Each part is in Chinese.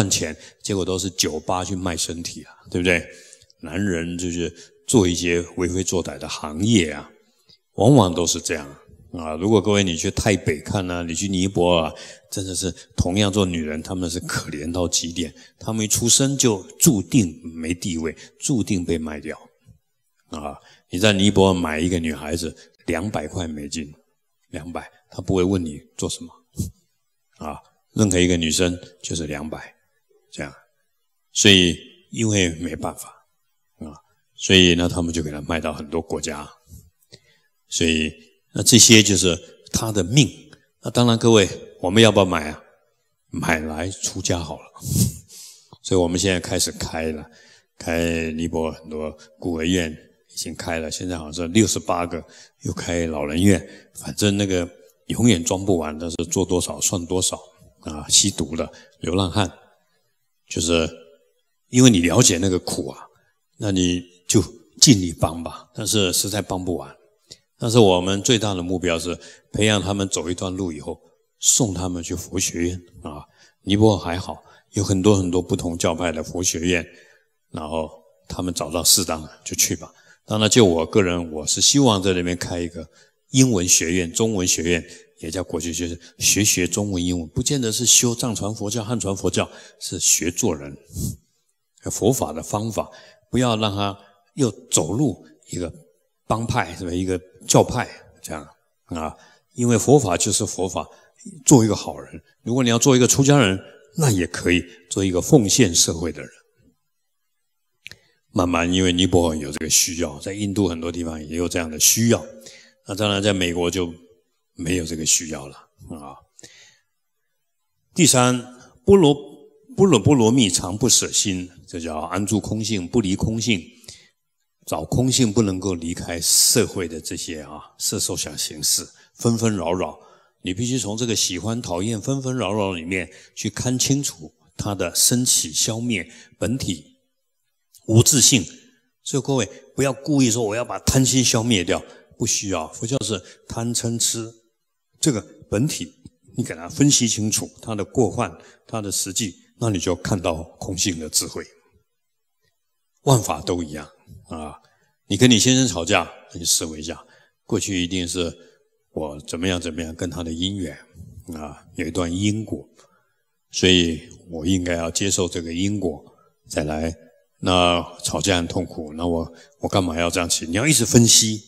赚钱，结果都是酒吧去卖身体啊，对不对？男人就是做一些为非作歹的行业啊，往往都是这样啊。如果各位你去台北看呢，你去尼泊尔，真的是同样做女人，他们是可怜到极点，他们一出生就注定没地位，注定被卖掉啊。你在尼泊尔买一个女孩子两百块美金，两百，他不会问你做什么啊。任何一个女生就是两百。这样，所以因为没办法啊，所以那他们就给他卖到很多国家，所以那这些就是他的命。那当然，各位我们要不要买啊？买来出家好了。所以我们现在开始开了，开尼泊尔很多孤儿院已经开了，现在好像六十八个，又开老人院，反正那个永远装不完，但是做多少算多少啊！吸毒的流浪汉。就是因为你了解那个苦啊，那你就尽力帮吧。但是实在帮不完，但是我们最大的目标是培养他们走一段路以后，送他们去佛学院啊。尼泊尔还好，有很多很多不同教派的佛学院，然后他们找到适当的就去吧。当然，就我个人，我是希望在那边开一个英文学院、中文学院。也叫国学学生学学中文英文，不见得是修藏传佛教、汉传佛教，是学做人，佛法的方法。不要让他又走入一个帮派，是吧？一个教派这样啊？因为佛法就是佛法，做一个好人。如果你要做一个出家人，那也可以做一个奉献社会的人。慢慢，因为尼泊尔有这个需要，在印度很多地方也有这样的需要。那当然，在美国就。没有这个需要了啊！第三，波罗波罗波罗蜜常不舍心，这叫安住空性，不离空性。找空性不能够离开社会的这些啊，色受想行识，纷纷扰扰。你必须从这个喜欢讨厌纷纷扰扰里面去看清楚它的升起、消灭、本体、无自性。所以各位不要故意说我要把贪心消灭掉，不需要。佛教是贪嗔痴。这个本体，你给他分析清楚他的过患，他的实际，那你就看到空性的智慧。万法都一样啊！你跟你先生吵架，你思维一下，过去一定是我怎么样怎么样跟他的姻缘啊，有一段因果，所以我应该要接受这个因果，再来那吵架很痛苦，那我我干嘛要这样起？你要一直分析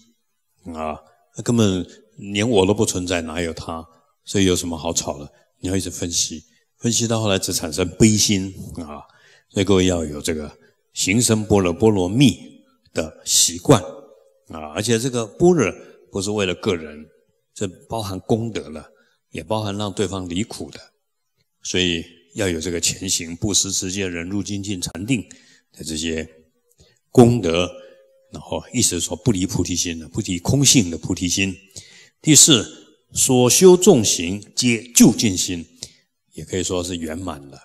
啊，那根本。连我都不存在，哪有他？所以有什么好吵的？你要一直分析，分析到后来只产生悲心啊！所以各位要有这个行深般若波罗蜜的习惯啊！而且这个般若不是为了个人，这包含功德了，也包含让对方离苦的。所以要有这个前行、布施、持戒、忍辱、精进、禅定的这些功德，然后意思说不离菩提心的，不离空性的菩提心。第四，所修众行皆就近心，也可以说是圆满了。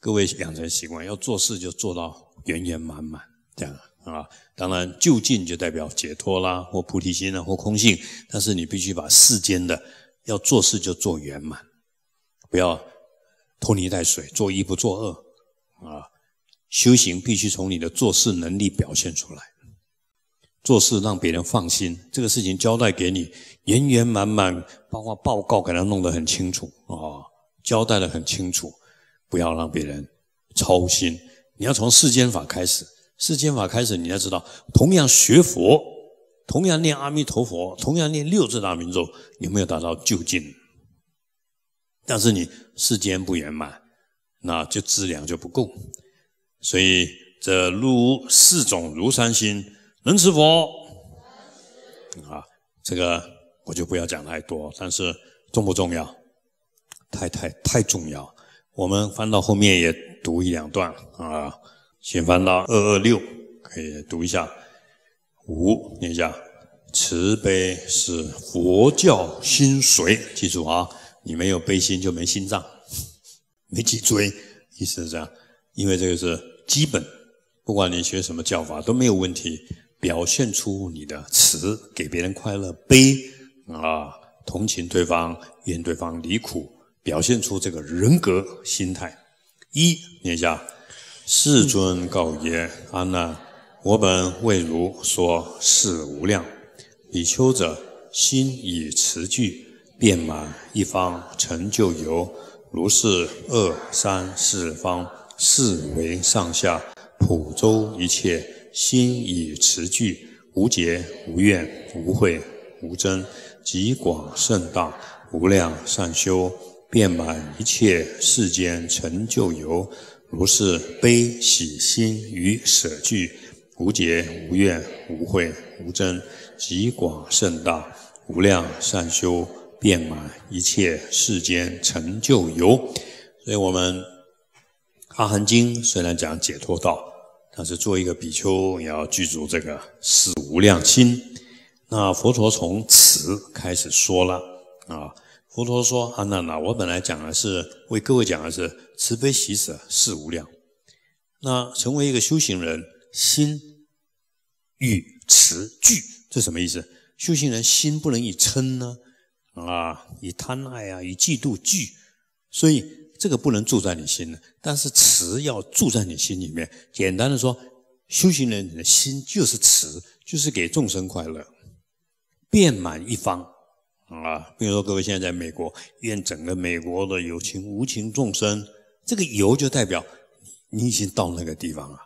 各位养成习惯，要做事就做到圆圆满满，这样啊。当然，就近就代表解脱啦，或菩提心啊，或空性。但是你必须把世间的要做事就做圆满，不要拖泥带水，做一不做二啊。修行必须从你的做事能力表现出来。做事让别人放心，这个事情交代给你，圆圆满满，包括报告给他弄得很清楚啊，交代得很清楚，不要让别人操心。你要从世间法开始，世间法开始，你要知道，同样学佛，同样念阿弥陀佛，同样念六字大明咒，有没有达到究竟？但是你世间不圆满，那就质量就不够，所以这如四种如三心。能吃佛啊，这个我就不要讲太多。但是重不重要？太太太重要。我们翻到后面也读一两段啊。先翻到二二六，可以读一下五念一下。慈悲是佛教心髓，记住啊，你没有悲心就没心脏，没脊椎。意思是这样，因为这个是基本，不管你学什么教法都没有问题。表现出你的慈，给别人快乐；悲啊，同情对方，愿对方离苦。表现出这个人格心态。一念下，世尊告曰：“阿难，我本未如说，是无量比丘者，心以慈具遍满一方，成就由如是二三四方，四为上下普周一切。”心以持具，无结无怨无悔无争，极广甚大，无量善修，遍满一切世间成就有。如是悲喜心与舍俱，无结无怨无悔无争，极广甚大，无量善修，遍满一切世间成就有。所以，我们《阿含经》虽然讲解脱道。但是做一个比丘也要具足这个四无量心。那佛陀从此开始说了啊，佛陀说啊，那那我本来讲的是为各位讲的是慈悲喜舍四无量。那成为一个修行人心欲持具，这什么意思？修行人心不能以嗔呢啊，以贪爱啊，以嫉妒具，所以。这个不能住在你心里，但是慈要住在你心里面。简单的说，修行人的心就是慈，就是给众生快乐，遍满一方啊。比如说，各位现在在美国，愿整个美国的有情无情众生，这个由就代表你已经到那个地方了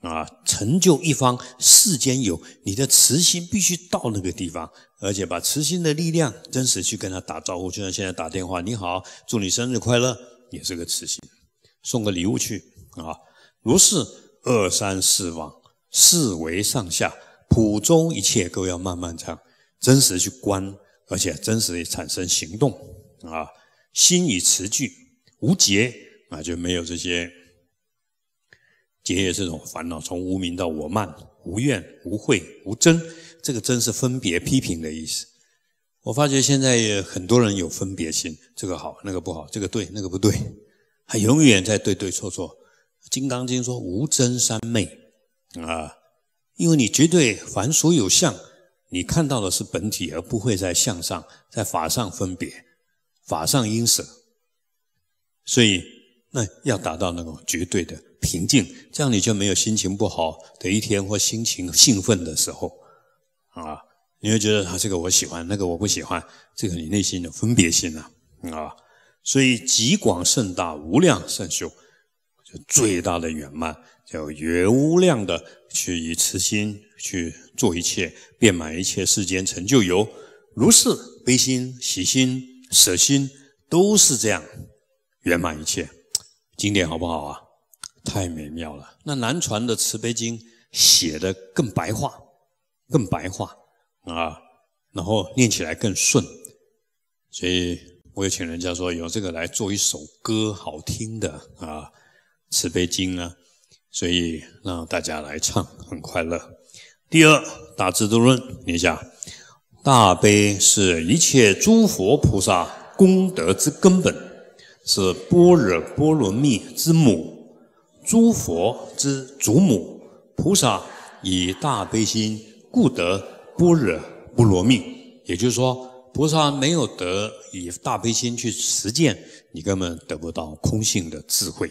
啊，成就一方世间有你的慈心，必须到那个地方，而且把慈心的力量真实去跟他打招呼，就像现在打电话，你好，祝你生日快乐。也是个慈心，送个礼物去啊！如是二三四往，四为上下，普中一切，都要慢慢这样真实去观，而且真实产生行动啊！心以持具无结啊，就没有这些结业这种烦恼。从无名到我慢，无怨、无悔、无争，这个争是分别批评的意思。我发觉现在也很多人有分别心，这个好，那个不好，这个对，那个不对，还永远在对对错错。《金刚经》说无真三昧啊，因为你绝对凡所有相，你看到的是本体，而不会在相上、在法上分别，法上因舍。所以那要达到那种绝对的平静，这样你就没有心情不好的一天或心情兴奋的时候啊。你会觉得啊，这个我喜欢，那个我不喜欢。这个你内心的分别心呐啊，所以极广甚大，无量甚修，就最大的圆满，叫无量的去以慈心去做一切，遍满一切世间成就有。如是悲心、喜心、舍心都是这样圆满一切。经典好不好啊？太美妙了。那南传的《慈悲经》写的更白话，更白话。啊，然后念起来更顺，所以我也请人家说用这个来做一首歌，好听的啊，慈悲经啊，所以让大家来唱，很快乐。第二，《大智度论》念一下：大悲是一切诸佛菩萨功德之根本，是般若波罗蜜之母，诸佛之祖母，菩萨以大悲心故得。般若波罗蜜，也就是说，菩萨没有得以大悲心去实践，你根本得不到空性的智慧。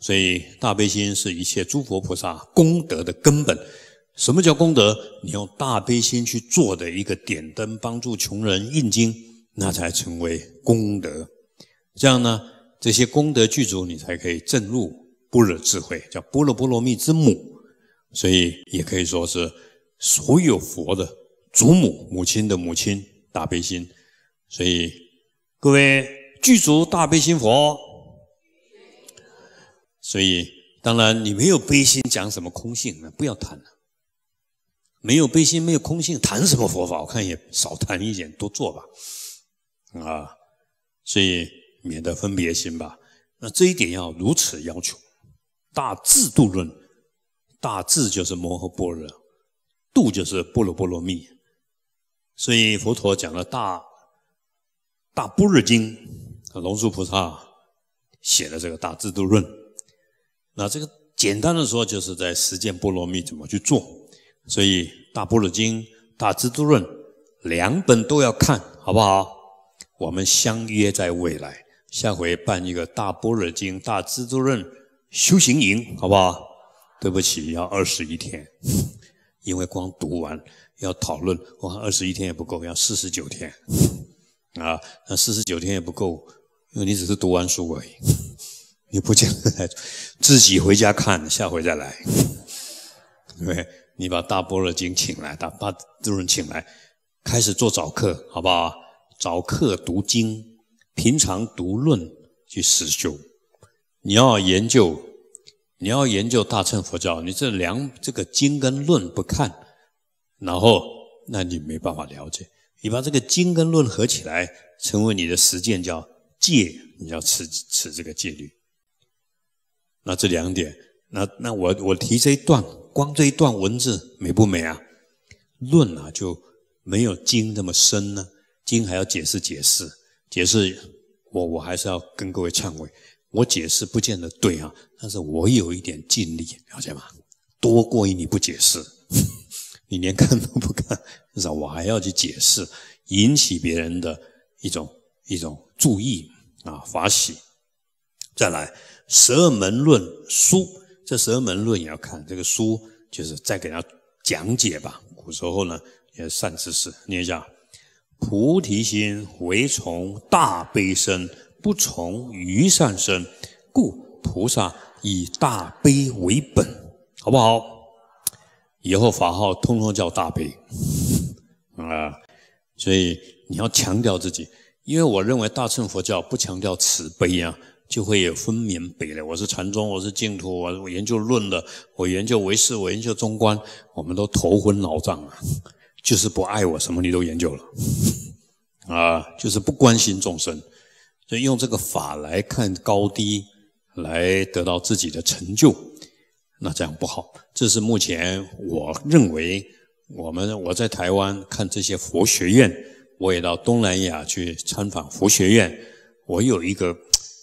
所以，大悲心是一切诸佛菩萨功德的根本。什么叫功德？你用大悲心去做的一个点灯，帮助穷人印经，那才成为功德。这样呢，这些功德具足，你才可以证入般若智慧，叫般若波罗蜜之母。所以，也可以说是。所有佛的祖母、母亲的母亲大悲心，所以各位具足大悲心佛，所以当然你没有悲心，讲什么空性那不要谈了，没有悲心，没有空性，谈什么佛法？我看也少谈一点，多做吧，啊，所以免得分别心吧。那这一点要如此要求，大智度论，大智就是摩诃般若。度就是波罗波罗蜜，所以佛陀讲了《大大般若经》，龙树菩萨写的这个《大智度论》。那这个简单的说，就是在实践波罗蜜怎么去做。所以《大般若经》《大智度论》两本都要看，好不好？我们相约在未来下回办一个《大般若经》《大智度论》修行营，好不好？对不起，要二十一天。因为光读完要讨论，光二十一天也不够，要四十九天啊！那四十九天也不够，因为你只是读完书而已，你不见讲，自己回家看，下回再来。对不对？你把《大波若经》请来，把诸人请来，开始做早课，好不好？早课读经，平常读论去实修，你要研究。你要研究大乘佛教，你这两这个经跟论不看，然后那你没办法了解。你把这个经跟论合起来，成为你的实践，叫戒，你要持持这个戒律。那这两点，那那我我提这一段，光这一段文字美不美啊？论啊就没有经那么深呢，经还要解释解释解释。我我还是要跟各位忏悔。我解释不见得对啊，但是我有一点尽力，了解吗？多过于你不解释，你连看都不看，至少我还要去解释，引起别人的一种一种注意啊法喜。再来《十二门论》书，这《十二门论》也要看，这个书就是再给他讲解吧。古时候呢也善知识，念一下：菩提心为从大悲生。不从于善生，故菩萨以大悲为本，好不好？以后法号通通叫大悲 啊！所以你要强调自己，因为我认为大乘佛教不强调慈悲啊，就会有分明悲了。我是禅宗，我是净土，我研究论的，我研究唯识，我研究中观，我们都头昏脑胀啊！就是不爱我，什么你都研究了啊，就是不关心众生。所以用这个法来看高低，来得到自己的成就，那这样不好。这是目前我认为，我们我在台湾看这些佛学院，我也到东南亚去参访佛学院，我有一个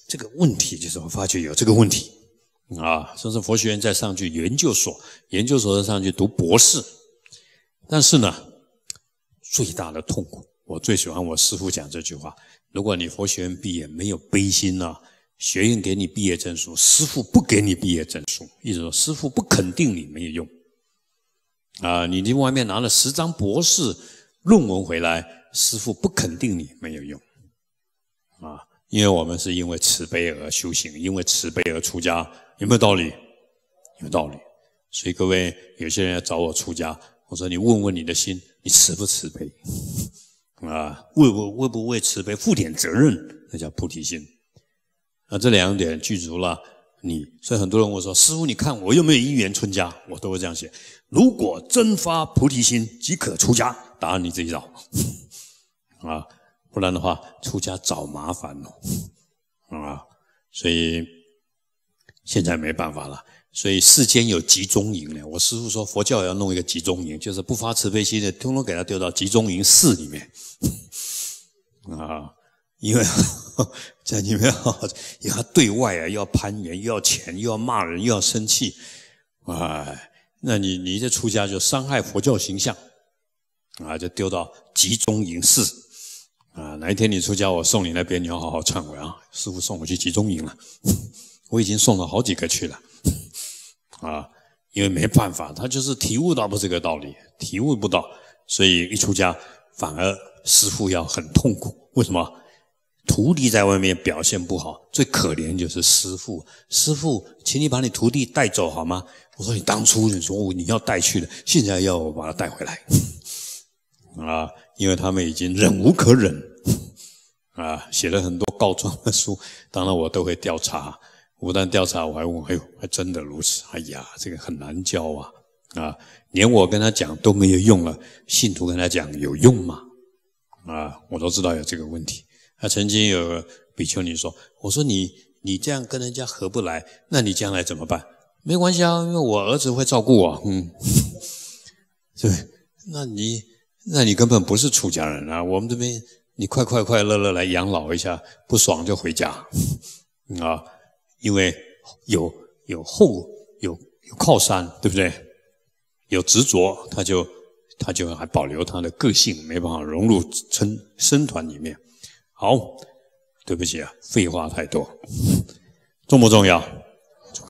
这个问题，就是我发觉有这个问题啊。甚至佛学院再上去研究所，研究所再上去读博士，但是呢，最大的痛苦，我最喜欢我师父讲这句话。如果你佛学院毕业没有悲心呐，学院给你毕业证书，师傅不给你毕业证书，意思说师傅不肯定你没有用啊。你去外面拿了十张博士论文回来，师傅不肯定你没有用啊。因为我们是因为慈悲而修行，因为慈悲而出家，有没有道理？有道理。所以各位，有些人要找我出家，我说你问问你的心，你慈不慈悲？啊，为不为不为慈悲负点责任，那叫菩提心。啊，这两点具足了，你。所以很多人我说，师傅，你看我又没有因缘出家，我都会这样写。如果真发菩提心，即可出家。答案你自己找。啊，不然的话出家找麻烦哦 啊，所以现在没办法了。所以世间有集中营呢。我师父说佛教也要弄一个集中营，就是不发慈悲心的，通通给他丢到集中营寺里面 啊！因为 在里面要对外啊，要攀缘，又要钱，又要骂人，又要生气啊！那你你这出家就伤害佛教形象啊，就丢到集中营寺啊！哪一天你出家，我送你那边，你要好好忏悔啊！师傅送我去集中营了，我已经送了好几个去了。啊，因为没办法，他就是体悟到不这个道理，体悟不到，所以一出家反而师傅要很痛苦。为什么？徒弟在外面表现不好，最可怜就是师傅。师傅，请你把你徒弟带走好吗？我说你当初你说你要带去的，现在要我把他带回来啊，因为他们已经忍无可忍啊，写了很多告状的书，当然我都会调查。不但调查，我还问，哎呦，还真的如此。哎呀，这个很难教啊！啊，连我跟他讲都没有用了。信徒跟他讲有用吗？啊，我都知道有这个问题。他曾经有个比丘尼说：“我说你，你这样跟人家合不来，那你将来怎么办？没关系啊，因为我儿子会照顾我。嗯，对，那你，那你根本不是出家人啊。我们这边，你快快快乐乐来养老一下，不爽就回家 啊。”因为有有后有有靠山，对不对？有执着，他就他就还保留他的个性，没办法融入村生团里面。好，对不起啊，废话太多，重不重要？